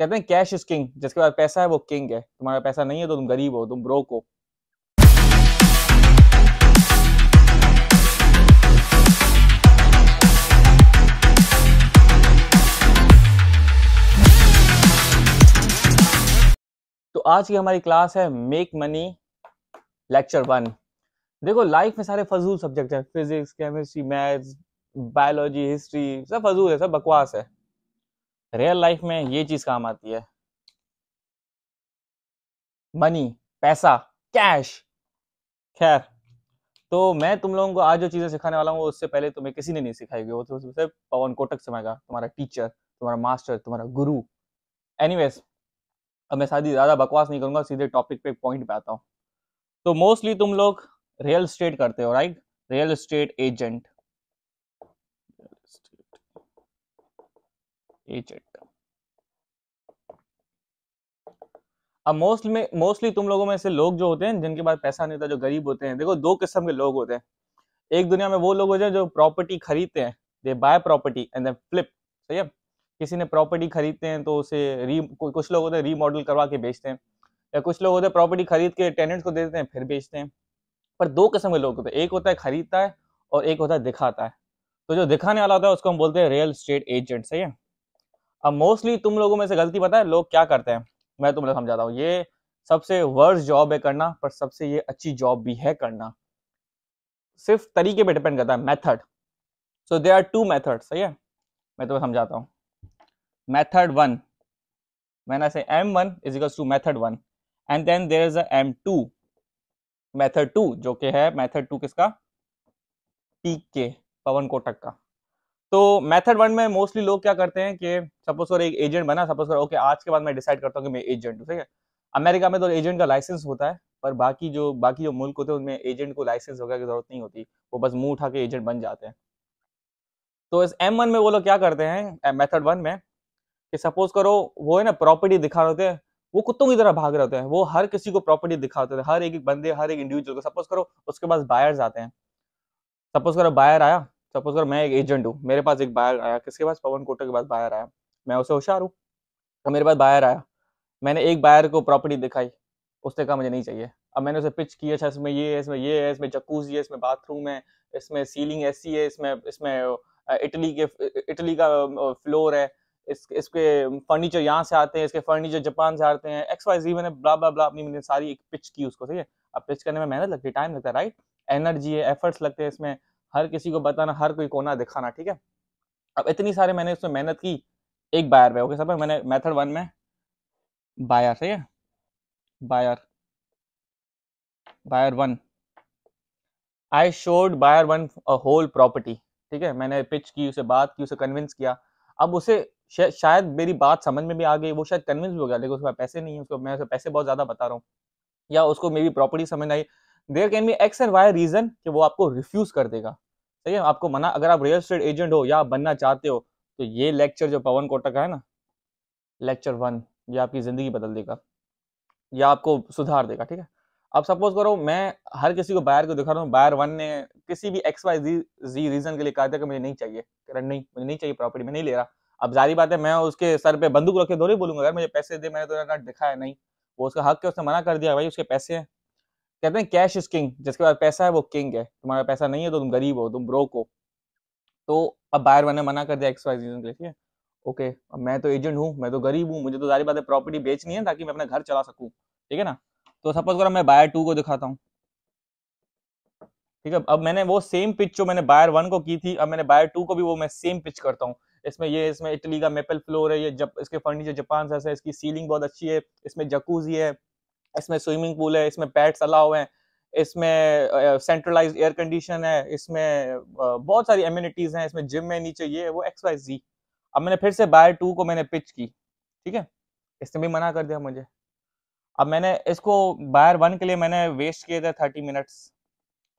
कहते हैं cash is king जिसके पास पैसा है वो किंग है तुम्हारा पैसा नहीं है तो तुम गरीब हो तुम ब्रोक हो तो आज की हमारी क्लास है मेक मनी लेक्चर वन देखो लाइफ में सारे फजूल सब्जेक्ट है physics chemistry maths biology history सब फजूल है सब बकवास है रियल लाइफ में ये चीज काम आती है मनी पैसा कैश खैर तो मैं तुम लोगों को आज जो चीजें सिखाने वाला हूँ उससे पहले तुम्हें किसी ने नहीं सिखाई गई वो तो सिर्फ पवन कोटक का तुम्हारा टीचर तुम्हारा मास्टर तुम्हारा गुरु एनीवेज अब मैं शादी ज़्यादा बकवास नहीं करूंगा सीधे टॉपिक पे पॉइंट पे आता हूँ तो मोस्टली तुम लोग रियल स्टेट करते हो राइट रियल स्टेट एजेंट अब मोस्टली में मोस्टली तुम लोगों में ऐसे लोग जो होते हैं जिनके पास पैसा नहीं होता जो गरीब होते हैं देखो दो किस्म के लोग होते हैं एक दुनिया में वो लोग होते हैं जो प्रॉपर्टी खरीदते हैं they buy property and then flip सही है किसी ने प्रॉपर्टी खरीदते हैं तो उसे री कुछ लोग होते हैं रीमॉडल करवा के बेचते हैं या कुछ लोग होते हैं प्रॉपर्टी खरीद के टेनेंट्स को दे देते हैं फिर बेचते हैं पर दो किस्म के लोग होते हैं एक होता है खरीदता है और एक होता है दिखाता है तो जो दिखाने वाला होता है उसको हम बोलते हैं रियल स्टेट एजेंट सही है अब मोस्टली तुम लोगों में से गलती पता है लोग क्या करते हैं मैं तुम्हें समझाता हूँ ये सबसे वर्स्ट जॉब है करना पर सबसे ये अच्छी जॉब भी है करना सिर्फ तरीके पे डिपेंड करता है method so they are two method सही है मैं तुम्हें समझाता हूँ मेथड वन मैंने से M one is two method one and then there is is two method two जो कि है मैथड टू किसका के पवन कोटक का तो मेथड वन में मोस्टली लोग क्या करते हैं कि सपोज कर एक एजेंट बना सपोज कर ओके आज के बाद मैं डिसाइड करता हूँ कि मैं एजेंट हूँ ठीक है अमेरिका में तो एजेंट का लाइसेंस होता है पर बाकी जो बाकी जो मुल्क होते हैं उनमें एजेंट को लाइसेंस वगैरह की जरूरत नहीं होती वो बस मुंह उठा के एजेंट बन जाते हैं तो इस एम वन में वो लोग क्या करते हैं मेथड वन में कि सपोज करो वो है ना प्रॉपर्टी दिखा रहे होते हैं वो कुत्तों की तरह भाग रहे होते हैं वो हर किसी को प्रॉपर्टी दिखा दिखाते हैं हर एक एक बंदे हर एक इंडिविजुअल को सपोज करो उसके पास बायर्स आते हैं सपोज करो बायर आया सपोज कर मैं एक एजेंट हूँ मेरे पास एक बायर आया किसके पास पवन कोटक के पास बायर आया मैं उसे होशियार हूँ तो मेरे पास बायर आया मैंने एक बायर को प्रॉपर्टी दिखाई उसने कहा मुझे नहीं चाहिए अब मैंने उसे पिच किया अच्छा इसमें ये है इसमें ये है इसमें जकूजी है इसमें बाथरूम है इसमें सीलिंग ऐसी है इसमें इसमें इटली के इटली का फ्लोर है इस इसके फर्नीचर यहाँ से आते हैं इसके फर्नीचर जापान से आते हैं एक्स वाई जी मैंने ब्ला ब्ला ब्ला अपनी मैंने सारी एक पिच की उसको ठीक है अब पिच करने में मेहनत लगती है टाइम लगता है राइट एनर्जी है एफर्ट्स लगते हैं इसमें हर किसी को बताना हर कोई कोना दिखाना ठीक है अब इतनी सारे मैंने उसमें मेहनत की एक बायर में ओके सर मैंने मेथड वन में बायर ठीक है buyer buyer one I showed buyer one a whole property ठीक है मैंने पिच की उसे बात की उसे कन्विंस किया अब उसे शायद मेरी बात समझ में भी आ गई वो शायद कन्विंस भी हो गया लेकिन उसके पास पैसे नहीं है उसको मैं उसे पैसे बहुत ज़्यादा बता रहा हूँ या उसको मेरी प्रॉपर्टी समझ आई there can be X and Y reason कि वो आपको रिफ्यूज कर देगा सही है आपको मना अगर आप रियल स्टेट एजेंट हो या आप बनना चाहते हो तो ये लेक्चर जो पवन कोटा का है ना लेक्चर वन ये आपकी ज़िंदगी बदल देगा या आपको सुधार देगा ठीक है अब सपोज करो मैं हर किसी को बायर को दिखा रहा हूँ बायर वन ने किसी भी एक्स वाई जी रीजन के लिए कहा था कि मुझे नहीं चाहिए नहीं मुझे नहीं चाहिए प्रॉपर्टी में नहीं ले रहा अब जारी बात है मैं उसके सर पे बंदूक रखे दो बोलूंगा अगर मुझे पैसे दे मैंने तो दिखाया नहीं वो उसका हक है उसने मना कर दिया भाई उसके पैसे हैं कहते हैं कैश इज किंग जिसके पास पैसा है वो किंग है तुम्हारा पैसा नहीं है तो तुम गरीब हो तुम ब्रोक हो तो अब बायर मैंने मना कर दिया एक्स रीजन के लिए ठीक है ओके अब मैं तो एजेंट हूँ मैं तो गरीब हूँ मुझे तो सारी बातें प्रॉपर्टी बेचनी है ताकि मैं अपना घर चला सकूँ ठीक है ना तो सपोज करो मैं बायर टू को दिखाता हूँ ठीक है अब मैंने वो सेम पिच जो मैंने बायर वन को की थी अब मैंने बायर टू को भी वो मैं सेम पिच करता हूँ इसमें ये इसमें इटली का मेपल फ्लोर है ये जब इसके फर्नीचर जापान से है इसकी सीलिंग बहुत अच्छी है इसमें जकूजी है इसमें स्विमिंग पूल है इसमें पैट्स अलाउ हैं इसमें सेंट्रलाइज एयर कंडीशन है इसमें बहुत सारी एम्यूनिटीज़ हैं इसमें जिम है नीचे ये है वो एक्स वाई जी अब मैंने फिर से बायर टू को मैंने पिच की ठीक है इसने भी मना कर दिया मुझे अब मैंने इसको बायर वन के लिए मैंने वेस्ट किए थे थर्टी मिनट्स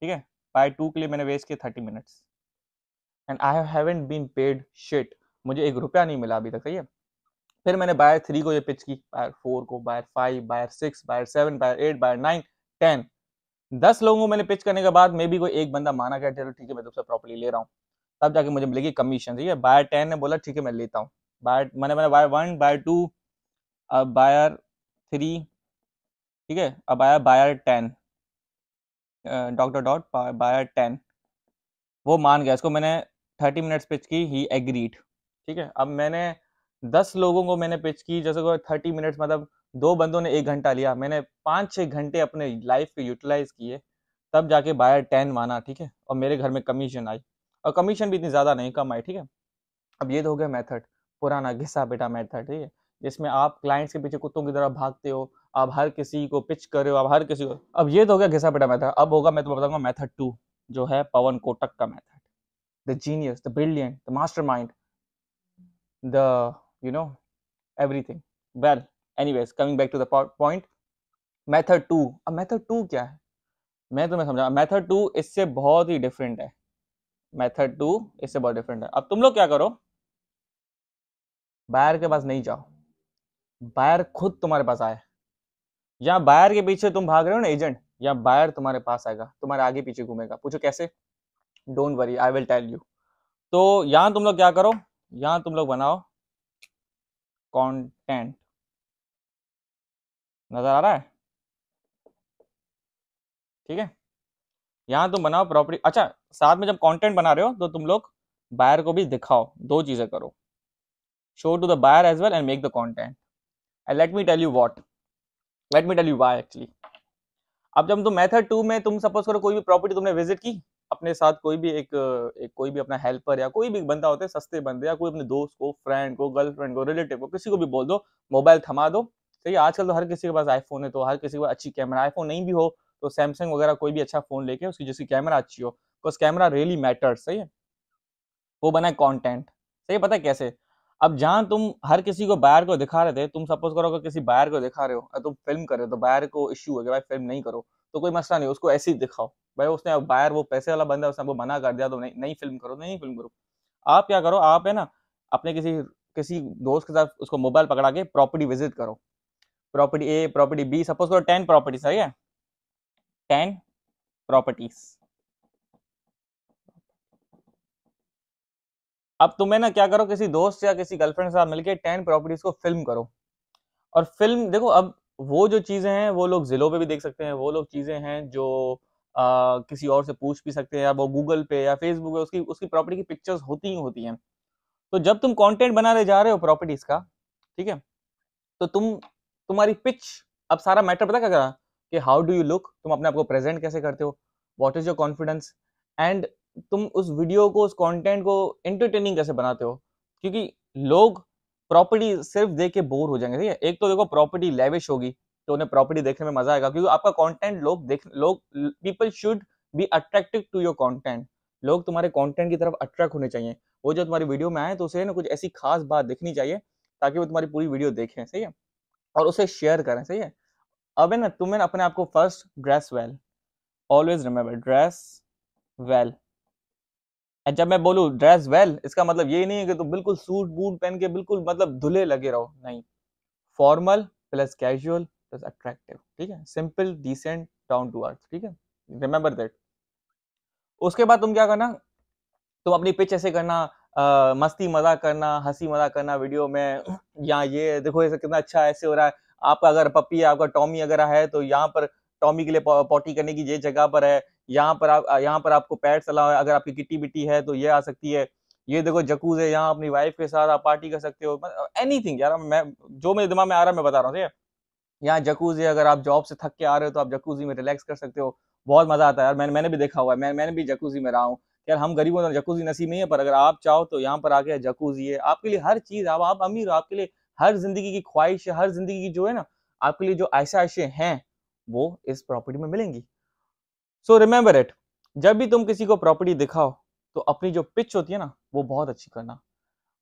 ठीक है बायर टू के लिए मैंने वेस्ट किए thirty minutes and I haven't been paid shit मुझे एक रुपया नहीं मिला अभी तक कही है फिर मैंने बायर थ्री को ये पिच की बायर फोर को buyer five buyer six buyer seven buyer eight buyer nine ten दस लोगों को मैंने पिच करने के बाद मे भी कोई एक बंदा माना गया चलो ठीक है मैं तुमसे तो प्रॉपर्ली ले रहा हूँ तब जाके मुझे मिलेगी कमीशन ठीक है बायर टेन ने बोला ठीक है मैं लेता हूँ बायर मैंने मैंने बायर वन बायर टू अब बायर थ्री ठीक है अब आया buyer ten doctor dot buyer ten वो मान गया इसको मैंने थर्टी मिनट्स पिच की ही एग्रीड ठीक है अब मैंने दस लोगों को मैंने पिच की जैसे को थर्टी मिनट्स मतलब दो बंदों ने एक घंटा लिया मैंने पाँच छः घंटे अपने लाइफ के यूटिलाइज किए तब जाके बायर टेन माना ठीक है और मेरे घर में कमीशन आई और कमीशन भी इतनी ज़्यादा नहीं कम आई ठीक है अब ये तो हो गया मेथड पुराना घिसा बेटा मेथड ठीक है जिसमें आप क्लाइंट्स के पीछे कुत्तों की तरह भागते हो आप हर किसी को पिच कर रहे हो आप हर किसी को अब ये तो हो गया घिसा बेटा मेथड अब होगा मैं तो बताऊंगा मेथड टू जो है पवन कोटक का method the genius the brilliant the mastermind the you know everything well anyways coming back to the point method 2 a method 2 kya hai मैं तुम्हें समझा method 2 इससे बहुत ही different है method 2 इससे बहुत different है अब तुम लोग क्या करो बायर के पास नहीं जाओ बायर खुद तुम्हारे पास आए या बायर के पीछे तुम भाग रहे हो ना एजेंट या बायर तुम्हारे पास आएगा तुम्हारे आगे पीछे घूमेगा पूछो कैसे don't worry I will tell you तो यहाँ तुम लोग क्या करो यहाँ तुम लोग बनाओ कॉन्टेंट नजर आ रहा है ठीक है यहां तुम बनाओ प्रॉपर्टी अच्छा साथ में जब कंटेंट बना रहे हो तो तुम लोग बायर को भी दिखाओ दो चीजें करो show to the buyer as well and make the content and let me tell you what let me tell you why actually अब जब तुम मेथड टू में तुम सपोज करो कोई भी प्रॉपर्टी तुमने विजिट की अपने साथ कोई भी एक, एक कोई भी अपना हेल्पर या कोई भी बंदा होता है सस्ते बंदे या कोई अपने दोस्त को फ्रेंड को गर्लफ्रेंड को रिलेटिव को किसी को भी बोल दो मोबाइल थमा दो सही आजकल तो हर किसी के पास आईफोन है तो हर किसी के पास अच्छी कैमरा आईफोन नहीं भी हो तो सैमसंग वगैरह कोई भी अच्छा फोन लेके उसकी जिसकी कैमरा अच्छी हो बिकॉज कैमरा रियली मैटर सही है वो बनाए कॉन्टेंट सही पता है कैसे अब जहाँ तुम हर किसी को बायर को दिखा रहे थे तुम सपोज करो कि किसी बायर को दिखा रहे हो तुम फिल्म कर रहे हो तो बायर को इश्यू हो गया भाई फिल्म नहीं करो तो कोई मसला नहीं उसको ऐसे ही दिखाओ भाई उसने बाहर वो पैसे वाला बंदा उसने वो मना कर दिया तो नहीं नहीं फिल्म करो नहीं फिल्म करो आप क्या करो आप है ना अपने किसी किसी दोस्त के साथ उसको मोबाइल पकड़ा के प्रॉपर्टी विजिट करो property A property B suppose करो टेन प्रॉपर्टीज सही है टेन प्रॉपर्टीज अब तुम्हें ना क्या करो किसी दोस्त या किसी गर्लफ्रेंड के साथ मिलकर टेन प्रॉपर्टीज को फिल्म करो और फिल्म देखो अब वो जो चीज़ें हैं वो लोग ज़िलों पे भी देख सकते हैं वो लोग चीज़ें हैं जो आ, किसी और से पूछ भी सकते हैं या वो गूगल पे या फेसबुक पे उसकी उसकी प्रॉपर्टी की पिक्चर्स होती ही होती हैं तो जब तुम कंटेंट बनाने जा रहे हो प्रॉपर्टीज का ठीक है तो तुम तुम्हारी पिच अब सारा मैटर पता क्या करा कि हाउ डू यू लुक तुम अपने आप को प्रेजेंट कैसे करते हो what is your confidence and तुम उस वीडियो को उस कॉन्टेंट को एंटरटेनिंग कैसे बनाते हो क्योंकि लोग प्रॉपर्टी सिर्फ देख के बोर हो जाएंगे ठीक है एक तो देखो प्रॉपर्टी लेविश होगी तो उन्हें प्रॉपर्टी देखने में मजा आएगा क्योंकि आपका कॉन्टेंट लोग देख लोग people should be attractive to your content लोग तुम्हारे कॉन्टेंट की तरफ अट्रैक्ट होने चाहिए वो जो तुम्हारी वीडियो में आए तो उसे ना कुछ ऐसी खास बात देखनी चाहिए ताकि वो तुम्हारी पूरी वीडियो देखें सही है और उसे शेयर करें सही है अब है ना तुम्हें अपने आप को first dress well always remember dress well and जब मैं बोलूँ ड्रेस वेल इसका मतलब ये नहीं है कि तुम तो बिल्कुल सूट बूट पहन के बिल्कुल मतलब धुले लगे रहो नहीं formal plus casual is attractive ठीक है simple decent down to earth ठीक है रिमेंबर दैट उसके बाद तुम क्या करना तुम अपनी पिच ऐसे करना आ, मस्ती मजाक करना हंसी मजाक करना वीडियो में या ये देखो ऐसे कितना अच्छा ऐसे हो रहा है आपका अगर पप्पी है आपका टॉमी अगर है तो यहाँ पर टॉमी के लिए पॉटी करने की ये जगह पर है यहाँ पर आप यहाँ पर आपको पैट्स चला है अगर आपकी किट्टी बिट्टी है तो ये आ सकती है ये देखो जकूज है यहाँ अपनी वाइफ के साथ आप पार्टी कर सकते हो एनी मतलब थिंग यार मैं जो मेरे दिमाग में आ रहा है मैं बता रहा हूँ ठीक है यहाँ जकूजी अगर आप जॉब से थक के आ रहे हो तो आप जकूजी में रिलैक्स कर सकते हो बहुत मज़ा आता है यार मैंने मैंने भी देखा हुआ है मैं मैंने भी जकूजी में रहा हूँ यार हम गरीबों को जकूजी नसीब नहीं है पर अगर आप चाहो तो यहाँ पर आके जकूजी है आपके लिए हर चीज़ आप आप अमीर हो आपके लिए हर जिंदगी की ख्वाहिश हर जिंदगी की जो है ना आपके लिए जो ऐसे हैं वो इस प्रॉपर्टी में मिलेंगी सो रिमेंबर इट जब भी तुम किसी को प्रॉपर्टी दिखाओ तो अपनी जो पिच होती है ना वो बहुत अच्छी करना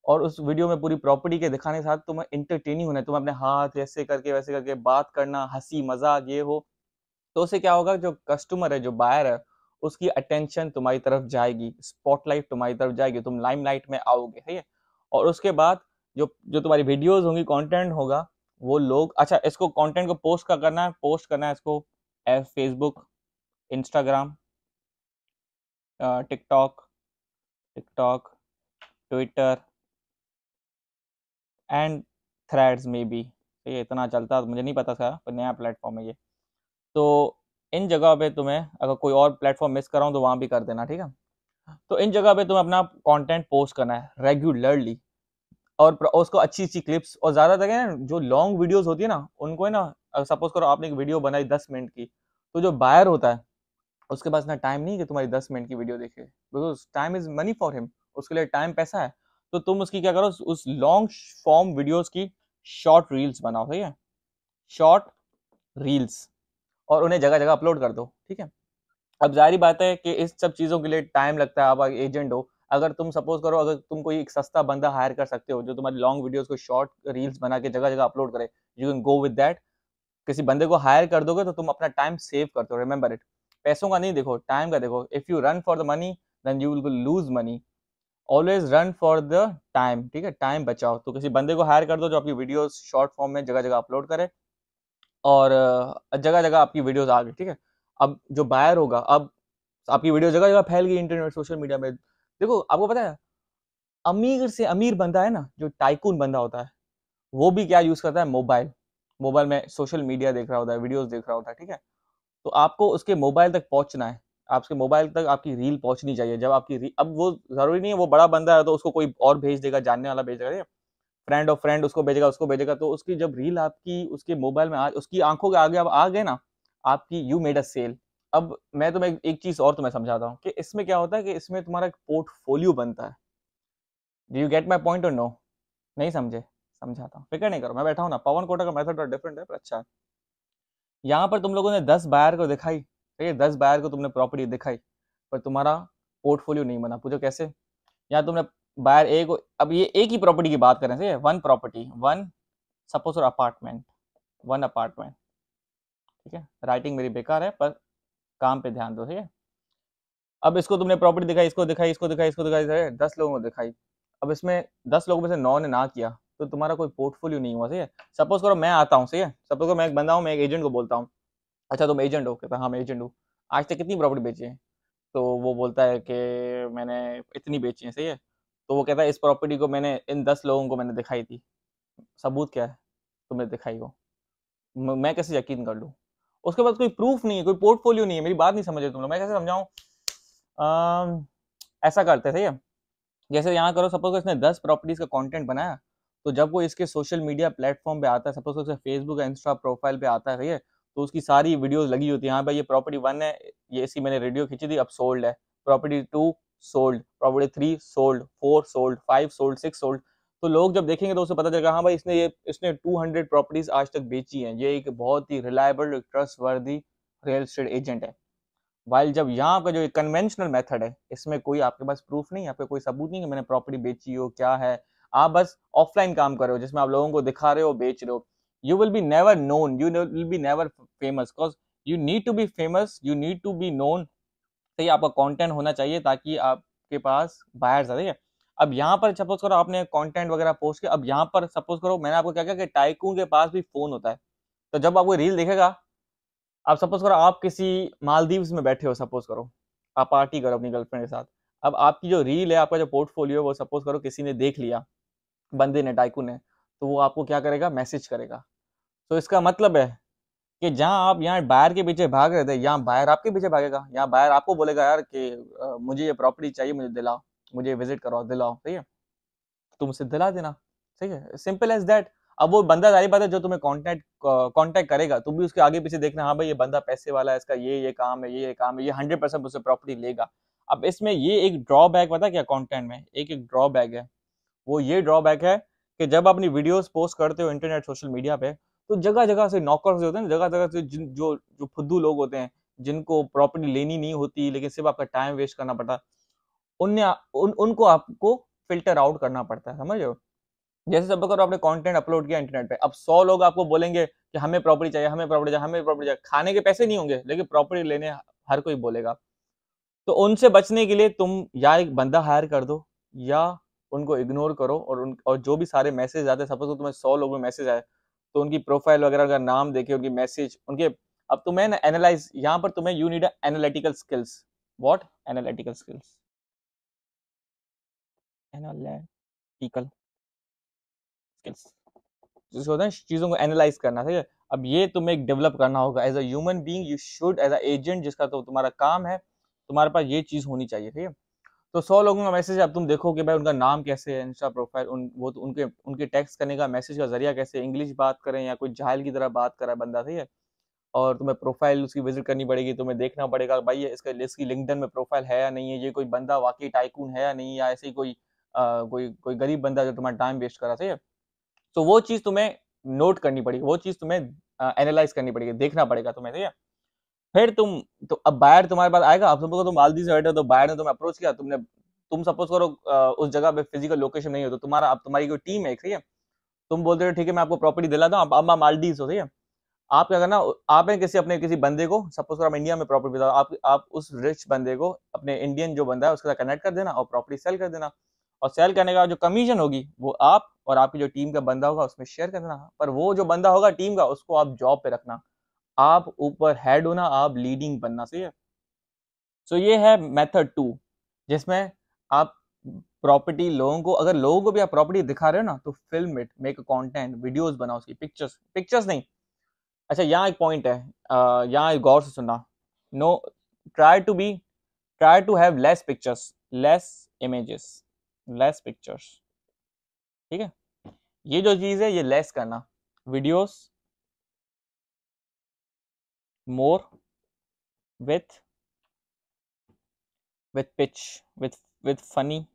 और उस वीडियो में पूरी प्रॉपर्टी के दिखाने के साथ तुम्हें इंटरटेनिंग होना है तुम्हें अपने हाथ ऐसे करके वैसे करके बात करना हंसी मजाक ये हो तो उससे क्या होगा जो कस्टमर है जो बायर है उसकी अटेंशन तुम्हारी तरफ जाएगी स्पॉटलाइट तुम्हारी तरफ जाएगी तुम लाइमलाइट में आओगे है और उसके बाद जो जो तुम्हारी वीडियोज होंगी कॉन्टेंट होगा वो लोग अच्छा इसको कॉन्टेंट को पोस्ट का करना है पोस्ट करना है इसको Facebook Instagram TikTok TikTok Twitter and Threads में भी ठीक है इतना चलता तो मुझे नहीं पता था पर नया प्लेटफॉर्म है ये तो इन जगह पे तुम्हें अगर कोई और प्लेटफॉर्म मिस कराऊँ तो वहाँ भी कर देना ठीक है तो इन जगह पे तुम्हें अपना कंटेंट पोस्ट करना है रेगुलरली और उसको अच्छी अच्छी क्लिप्स और ज़्यादा तक जो लॉन्ग वीडियोस होती है ना उनको है ना सपोज करो आपने एक वीडियो बनाई दस मिनट की तो जो बायर होता है उसके पास ना टाइम नहीं कि तुम्हारी दस मिनट की वीडियो देखे because time is money for him उसके लिए टाइम पैसा है तो तुम उसकी क्या करो उस लॉन्ग फॉर्म वीडियोस की शॉर्ट रील्स बनाओ ठीक है शॉर्ट रील्स और उन्हें जगह जगह अपलोड कर दो ठीक है अब जाहिर बात है कि इस सब चीज़ों के लिए टाइम लगता है आप एजेंट हो अगर तुम सपोज करो अगर तुम कोई एक सस्ता बंदा हायर कर सकते हो जो तुम्हारी लॉन्ग वीडियोस को शॉर्ट रील्स बना के जगह जगह अपलोड करे you can go with that किसी बंदे को हायर कर दोगे तो तुम अपना टाइम सेव करते हो रिमेंबर इट पैसों का नहीं देखो टाइम का देखो if you run for the money then you will lose money always run for the time ठीक है टाइम बचाओ तो किसी बंदे को हायर कर दो जो आपकी वीडियोस शॉर्ट फॉर्म में जगह जगह अपलोड करे और जगह जगह आपकी वीडियोस आ गई ठीक है अब जो बायर होगा अब आपकी वीडियो जगह जगह फैल गई इंटरनेट सोशल मीडिया में देखो आपको पता है अमीर से अमीर बंदा है ना जो टाइकून बंदा होता है वो भी क्या यूज़ करता है मोबाइल मोबाइल में सोशल मीडिया देख रहा होता है वीडियोस देख रहा होता है ठीक है तो आपको उसके मोबाइल तक पहुंचना है आपके मोबाइल तक आपकी रील पहुंचनी चाहिए जब आपकी रील अब वो ज़रूरी नहीं है वो बड़ा बंदा है तो उसको कोई और भेज देगा जानने वाला भेज देगा फ्रेंड और फ्रेंड उसको भेजेगा उसको भेजेगा तो उसकी जब रील आपकी उसके मोबाइल में आ उसकी आंखों के आगे अब आ गए ना आपकी यू मेड अ सेल अब मैं तुम्हें एक चीज़ और तुम्हें समझाता हूँ कि इसमें क्या होता है कि इसमें तुम्हारा एक पोर्टफोलियो बनता है do you get my point और नो नहीं समझे समझाता हूँ फिक्र नहीं करो मैं बैठा हूँ ना पवन कोटा का मेथड डिफरेंट है पर अच्छा है यहाँ पर तुम लोगों ने दस बायर को दिखाई ठीक है दस बायर को तुमने प्रॉपर्टी दिखाई पर तुम्हारा पोर्टफोलियो नहीं बना पूछो कैसे या तुमने बायर ए को अब ये एक ही प्रॉपर्टी की बात करें है वन प्रॉपर्टी वन सपोज और अपार्टमेंट वन अपार्टमेंट ठीक है राइटिंग मेरी बेकार है पर काम पे ध्यान दो ठीक है अब इसको तुमने प्रॉपर्टी दिखाई इसको दिखाई इसको दिखाई इसको दिखाई दिखाई दस लोगों को दिखाई अब इसमें दस लोगों में से नौ ने ना किया तो तुम्हारा कोई पोर्टफोलियो नहीं हुआ सही है सपोज करो मैं आता हूँ सही है सपोज करो मैं एक बंदा हूँ मैं एक एजेंट को बोलता हूँ अच्छा तुम एजेंट हो कहता है हाँ मैं एजेंट हूँ आज तक कितनी प्रॉपर्टी बेची है तो वो बोलता है कि मैंने इतनी बेची है सही है तो वो कहता है इस प्रॉपर्टी को मैंने इन दस लोगों को मैंने दिखाई थी सबूत क्या है तुमने दिखाई हो मैं कैसे यकीन कर लूँ उसके बाद कोई प्रूफ नहीं है कोई पोर्टफोलियो नहीं है मेरी बात नहीं समझ रहे तुम लोग मैं कैसे समझाऊँ ऐसा करते सही है जैसे यहाँ करो सपोज इसने दस प्रॉपर्टीज़ का कॉन्टेंट बनाया तो जब वो इसके सोशल मीडिया प्लेटफॉर्म पे आता है सपोज उसके फेसबुक या इंस्टा प्रोफाइल पे आता है सही है तो उसकी सारी वीडियोस लगी होती है हाँ भाई ये प्रॉपर्टी वन है ये इसकी मैंने रेडियो खींची थी अब सोल्ड है property two sold property three sold four sold five sold six sold तो लोग जब देखेंगे तो उसे पता चलेगा हाँ भाई इसने ये इसने 200 प्रॉपर्टीज आज तक बेची हैं ये एक बहुत ही reliable trustworthy real estate agent है वाइल जब यहाँ का जो कन्वेंशनल मेथड है इसमें कोई आपके पास प्रूफ नहीं आपके कोई सबूत नहीं है मैंने प्रॉपर्टी बेची हो क्या है आप बस ऑफलाइन काम कर रहे हो जिसमें आप लोगों को दिखा रहे हो बेच रहे हो you will be never known you will be never famous cause you need to be famous you need to be known सही आपका कंटेंट होना चाहिए ताकि आपके पास बायर्स आ ठीक है अब यहाँ पर सपोज करो आपने कंटेंट वगैरह पोस्ट किया अब यहाँ पर सपोज करो मैंने आपको क्या कहा कि टाइकून के पास भी फोन होता है तो जब आपको रील देखेगा आप सपोज करो आप किसी मालदीव में बैठे हो सपोज करो आप पार्टी करो अपनी गर्लफ्रेंड के साथ अब आपकी जो रील है आपका जो पोर्टफोलियो है वो सपोज करो किसी ने देख लिया बंदे ने टाइकून ने तो वो आपको क्या करेगा मैसेज करेगा तो इसका मतलब है कि जहाँ आप यहाँ बायर के पीछे भाग रहे थे यहाँ बायर आपके पीछे भागेगा यहाँ बायर आपको बोलेगा यार कि मुझे ये प्रॉपर्टी चाहिए मुझे दिलाओ मुझे विजिट करो दिलाओ ठीक है तुम उसे दिला देना ठीक है सिंपल एज दैट अब वो बंदा जारी बात है जो तुम्हें कॉन्टैक्ट कॉन्टैक्ट करेगा तुम भी उसके आगे पीछे देखना हाँ भाई ये बंदा पैसे वाला है इसका ये ये काम है ये ये काम है ये हंड्रेड परसेंट उससे प्रॉपर्टी लेगा अब इसमें ये एक ड्रॉबैक पता क्या कॉन्टेंट में एक एक ड्रॉबैक है वो ये ड्रॉबैक है कि जब आप अपनी वीडियोस पोस्ट करते हो इंटरनेट सोशल मीडिया पे तो जगह जगह से नौकर होते हैं जगह जगह से जिन जो जो फुद्दू लोग होते हैं जिनको प्रॉपर्टी लेनी नहीं होती लेकिन सिर्फ आपका टाइम वेस्ट करना पड़ता उनने उन उनको आपको फिल्टर आउट करना पड़ता है समझ लो जैसे सब अगर आपने कंटेंट अपलोड किया इंटरनेट पे अब सौ लोग आपको बोलेंगे कि हमें प्रॉपर्टी चाहिए हमें प्रॉपर्टी चाहिए हमें प्रॉपर्टी चाहिए खाने के पैसे नहीं होंगे लेकिन प्रॉपर्टी लेने हर कोई बोलेगा तो उनसे बचने के लिए तुम या एक बंदा हायर कर दो या उनको इग्नोर करो और उन और जो भी सारे मैसेज आते हैं सपोज तुम्हें सौ लोगों में मैसेज आए तो उनकी प्रोफाइल वगैरह का नाम देखे उनकी मैसेज उनके अब तुम्हें ना एनालाइज यहाँ पर तुम्हें you need analytical skills what analytical skills analytical skills जिसको होता है चीज़ों को एनालाइज करना ठीक है अब ये तुम्हें डेवलप करना होगा as a human being you should as a agent जिसका तो तुम्हारा काम है तुम्हारे पास ये चीज़ होनी चाहिए ठीक है तो सौ लोगों का मैसेज अब तुम देखो कि भाई उनका नाम कैसे है इंस्टा प्रोफाइल उन वो तो उनके उनके टैक्स करने का मैसेज का जरिया कैसे इंग्लिश बात करें या कोई जहाल की तरह बात करा बंदा सही है और तुम्हें प्रोफाइल उसकी विजिट करनी पड़ेगी तुम्हें देखना पड़ेगा भाई ये इसका इसकी लिंकडन में प्रोफाइल है या नहीं है ये कोई बंदा वाकई टाइकून है या नहीं या ऐसे ही कोई आ, कोई कोई गरीब बंदा जो तुम्हारा टाइम वेस्ट करा सही है तो वो चीज़ तुम्हें नोट करनी पड़ेगी वो चीज़ तुम्हें एनालाइज करनी पड़ेगी देखना पड़ेगा तुम्हें सही है फिर तुम तो अब बायर तुम्हारे पास आएगा आप सबको तुम तो मालदीव से हो तो बायर ने तुम्हें अप्रोच किया तुमने तुम सपोज करो उस जगह पे फिजिकल लोकेशन नहीं हो तो तुम्हारा अब तुम्हारी कोई टीम है ठीक है तुम बोलते हो ठीक है मैं आपको प्रॉपर्टी दिला हूँ अब आप मालदीव हो ठीक है आप क्या करना आपने किसी अपने किसी बंदे को सपोज करो आप इंडिया में प्रॉपर्टी बताओ आप आप उस रिच बंदे को अपने इंडियन जो बंदा है उसके साथ कनेक्ट कर देना और प्रॉपर्टी सेल कर देना और सेल करने का जो कमीशन होगी वो आप और आपकी जो टीम का बंदा होगा उसमें शेयर कर देना पर वो जो बंदा होगा टीम का उसको आप जॉब पे रखना आप ऊपर हेड होना आप लीडिंग बनना सही है सो so, ये है मेथड टू जिसमें आप प्रॉपर्टी लोगों को अगर लोगों को भी आप प्रॉपर्टी दिखा रहे हो ना तो film it make a content videos बनाओ उसकी पिक्चर्स पिक्चर्स नहीं अच्छा यहाँ एक पॉइंट है यहाँ एक गौर से सुनना no try to be try to have less pictures less images less pictures ठीक है ये जो चीज़ है ये लेस करना videos more with with pitch with with funny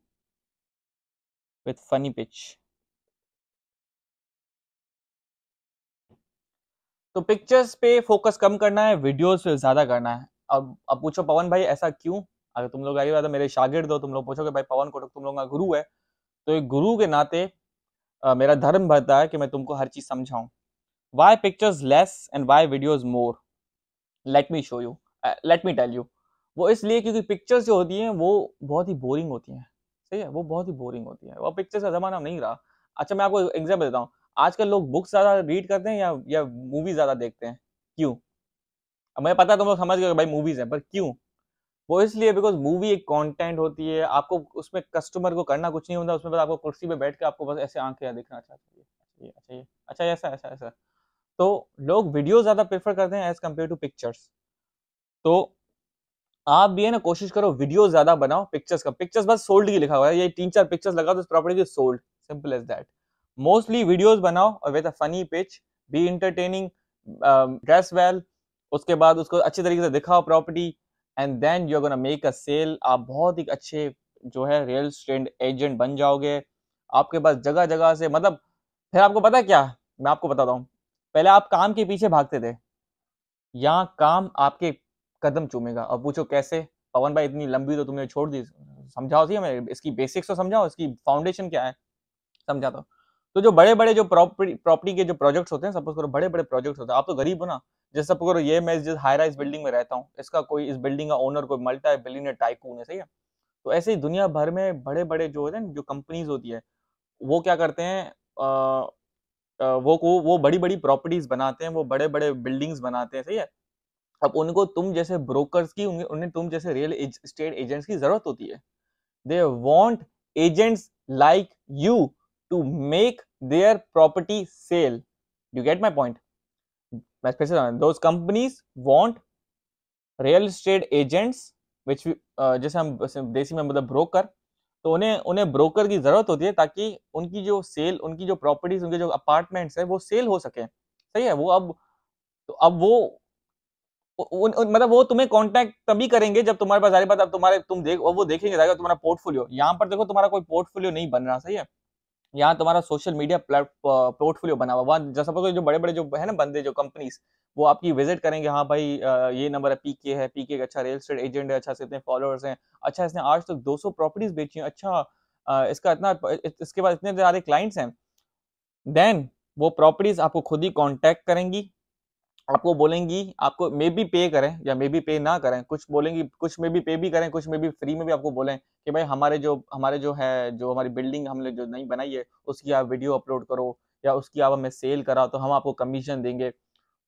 with funny pitch तो पिक्चर्स पे फोकस कम करना है वीडियोस पे ज़्यादा करना है अब अब पूछो पवन भाई ऐसा क्यों अगर तुम लोग गरीब मेरे शागिर्द हो तुम लोग कि भाई पवन कोटक तो तुम लोग का गुरु है तो एक गुरु के नाते आ, मेरा धर्म भरता है कि मैं तुमको हर चीज़ समझाऊं why pictures less and why videos more let me show you let me tell you वो इसलिए क्योंकि पिक्चर्स जो होती हैं वो बहुत ही बोरिंग होती हैं सही है वो बहुत ही बोरिंग होती है वो पिक्चर्स का ज़माना नहीं रहा अच्छा मैं आपको एग्जाम्पल देता हूँ आजकल लोग बुक्स ज़्यादा रीड करते हैं या या मूवी ज़्यादा देखते हैं क्यों अब मुझे पता तुम तो लोग समझ गए भाई मूवीज़ हैं पर क्यों वो इसलिए बिकॉज मूवी एक कॉन्टेंट होती है आपको उसमें कस्टमर को करना कुछ नहीं होता उसमें बस आपको कुर्सी पर बैठ के आपको बस ऐसे आंखें दिखना अच्छा चाहिए अच्छा ये अच्छा, अच्छा ऐसा ऐसा ऐसा तो लोग वीडियो ज़्यादा प्रेफर करते हैं एज़ कम्पेयर टू पिक्चर्स तो आप भी है ना कोशिश करो वीडियो ज़्यादा बनाओ पिक्चर्स का पिक्चर्स बस सोल्ड की लिखा हुआ है ये तीन चार पिक्चर्स लगा तो इस प्रॉपर्टी की sold simple as that mostly videos बनाओ और with a funny pitch be entertaining dress well उसके बाद उसको अच्छे तरीके से दिखाओ property and then you are gonna make a sale आप बहुत ही अच्छे जो है रियल स्टेट एजेंट बन जाओगे आपके पास जगह जगह से मतलब फिर आपको पता क्या मैं आपको बताता हूँ पहले आप काम के पीछे भागते थे यहाँ काम आपके कदम चूमेगा अब पूछो कैसे पवन भाई इतनी लंबी तो तुमने छोड़ दी समझाओ सी हमें इसकी बेसिक्स तो समझाओ इसकी फाउंडेशन क्या है समझा दो तो।, तो जो बड़े बड़े जो प्रॉपर्टी प्रॉपर्टी के जो प्रोजेक्ट्स होते हैं सपोज करो बड़े बड़े प्रोजेक्ट्स होते हैं आप तो गरीब हो ना जैसे सपोज करो ये मैं जिस हाई राइज बिल्डिंग में रहता हूँ इसका कोई इस बिल्डिंग का ओनर कोई मल्टा बिल्डिंग टाइकून है सही है तो ऐसे ही दुनिया भर में बड़े बड़े जो होते हैं जो कंपनीज होती है वो क्या करते हैं वो को वो बड़ी बड़ी प्रॉपर्टीज बनाते हैं वो बड़े बड़े बिल्डिंग्स बनाते हैं सही है अब उनको तुम जैसे ब्रोकर्स की उन्हें तुम जैसे रियल स्टेट एजेंट्स की जरूरत होती है they want agents like you to make their property sale you get my point those companies want real estate agents which जैसे हम देसी में मतलब ब्रोकर तो उन्हें उन्हें ब्रोकर की जरूरत होती है ताकि उनकी जो सेल उनकी जो प्रॉपर्टीज उनके जो अपार्टमेंट्स है वो सेल हो सके सही है वो अब तो अब वो उन, उन, मतलब वो तुम्हें कांटेक्ट तभी करेंगे जब तुम्हारे पास सारी बात अब तुम्हारे तुम देख वो देखेंगे जाएगा तुम्हारा पोर्टफोलियो यहाँ पर देखो तुम्हारा कोई पोर्टफोलियो नहीं बन रहा सही है यहाँ तुम्हारा सोशल मीडिया पोर्टफोलियो बना हुआ वहाँ जैसा जो बड़े बड़े जो है ना बंदे जो कंपनीज वो आपकी विजिट करेंगे हाँ भाई ये नंबर है पी के है पी के एक अच्छा रियल स्टेट एजेंट है अच्छा से इतने फॉलोअर्स हैं अच्छा इसने आज तक दो सौ प्रॉपर्टीज बेची हैं अच्छा इसका इतना इसके बाद इतने सारे क्लाइंट्स हैं देन वो प्रॉपर्टीज आपको खुद ही कॉन्टेक्ट करेंगी आपको बोलेंगी आपको मे बी पे करें या मे बी पे ना करें कुछ बोलेंगी कुछ मे बी पे भी करें कुछ मे बी फ्री में भी आपको बोलें कि भाई हमारे जो हमारे जो है जो हमारी बिल्डिंग हमने जो नहीं बनाई है उसकी आप वीडियो अपलोड करो या उसकी आप हमें सेल कराओ तो हम आपको कमीशन देंगे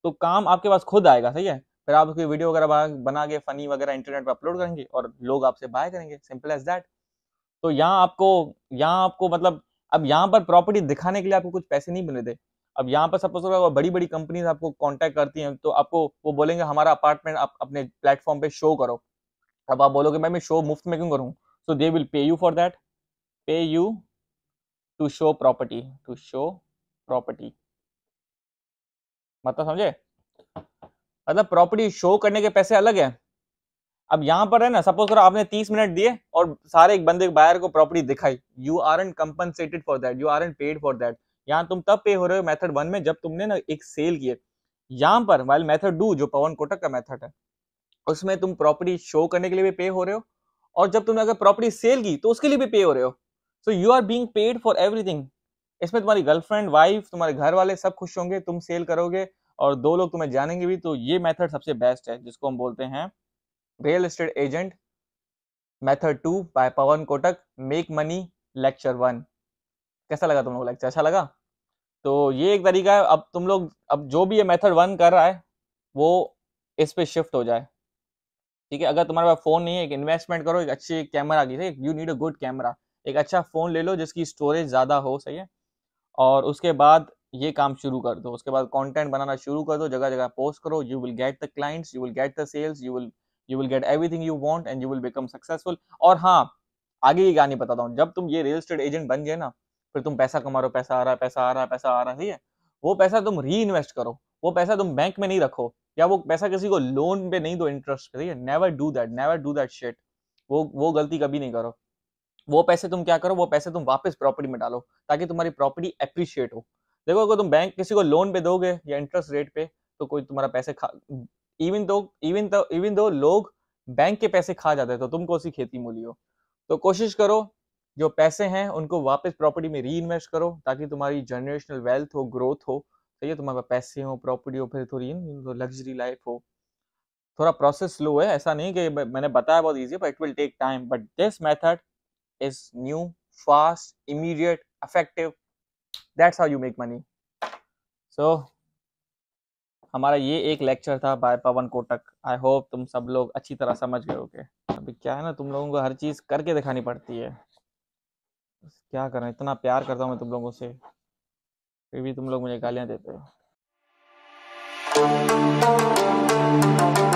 तो काम आपके पास खुद आएगा सही है फिर आप उसकी वीडियो वगैरह बना के फनी वगैरह इंटरनेट पर अपलोड करेंगे और लोग आपसे बाय करेंगे सिंपल एज दैट तो यहाँ आपको यहाँ आपको मतलब अब यहाँ पर प्रॉपर्टी दिखाने के लिए आपको कुछ पैसे नहीं मिले थे अब यहाँ पर सपोज करो बड़ी बड़ी कंपनीज आपको कॉन्टैक्ट करती हैं तो आपको वो बोलेंगे हमारा अपार्टमेंट आप अपने प्लेटफॉर्म पे शो करो अब आप बोलोगे मैं मैं शो मुफ्त में क्यों करूँ so they will pay you for that pay you to show property to show property मतलब समझे मतलब प्रॉपर्टी शो करने के पैसे अलग है अब यहां पर है ना सपोज करो आपने तीस मिनट दिए और सारे एक बंदे बायर को प्रॉपर्टी दिखाई you are an compensated for that you are an paid for that यहाँ तुम तब पे हो रहे हो मेथड वन में जब तुमने ना एक सेल किए यहाँ पर वाइल मेथड डू जो पवन कोटक का मेथड है उसमें तुम प्रॉपर्टी शो करने के लिए भी पे हो रहे हो और जब तुमने अगर प्रॉपर्टी सेल की तो उसके लिए भी पे हो रहे हो so you are being paid for everything इसमें तुम्हारी गर्लफ्रेंड वाइफ तुम्हारे घर वाले सब खुश होंगे तुम सेल करोगे और दो लोग तुम्हें जानेंगे भी तो ये मेथड सबसे बेस्ट है जिसको हम बोलते हैं real estate agent method to by Pawan Kotak make money lecture one कैसा लगा तुम लोग लेक्चर अच्छा लगा तो ये एक तरीका है अब तुम लोग अब जो भी ये मेथड वन कर रहा है वो इस पर शिफ्ट हो जाए ठीक है अगर तुम्हारे पास फ़ोन नहीं है एक इन्वेस्टमेंट करो एक अच्छी कैमरा की you need a good camera एक अच्छा फ़ोन ले लो जिसकी स्टोरेज ज़्यादा हो सही है और उसके बाद ये काम शुरू कर दो उसके बाद कंटेंट बनाना शुरू कर दो जगह जगह पोस्ट करो you will get the clients you will get the sales you will you will get everything you want and you will become successful और हाँ आगे ये गाने बताता हूँ जब तुम ये रियल स्टेट एजेंट बन गए ना फिर तुम पैसा कमा रहे हो पैसा आ रहा है पैसा आ रहा है पैसा आ रहा है है वो पैसा तुम री इन्वेस्ट करो वो पैसा तुम बैंक में नहीं रखो या वो पैसा किसी को लोन पे नहीं दो इंटरेस्ट ठीक है never do that never do that शेट वो वो गलती कभी नहीं करो वो पैसे तुम क्या करो वो पैसे तुम वापस प्रॉपर्टी में डालो ताकि तुम्हारी प्रॉपर्टी अप्रिशिएट हो देखो अगर तुम बैंक किसी को लोन पे दोगे या इंटरेस्ट रेट पे तो कोई तुम्हारा पैसे खा इवन दो इवन तो इवन दो लोग बैंक के पैसे खा जाते हैं तो तुम कौन सी खेती मूली हो तो कोशिश करो जो पैसे हैं उनको वापस प्रॉपर्टी में री इन्वेस्ट करो ताकि तुम्हारी जनरेशनल वेल्थ हो ग्रोथ हो सही तो है तुम्हारे पास पैसे हो प्रॉपर्टी हो फिर थोड़ी तो लग्जरी लाइफ हो थोड़ा प्रोसेस स्लो है ऐसा नहीं कि मैंने बताया बहुत easy but it will take time but this method is new fast immediate effective that's how you make money so हमारा ये एक लेक्चर था by Pawan Kotak I hope तुम सब लोग अच्छी तरह समझ गए होगे अभी क्या है ना तुम लोगों को हर चीज़ करके दिखानी पड़ती है क्या करें इतना प्यार करता हूँ मैं तुम लोगों से फिर भी तुम लोग मुझे गालियाँ देते हो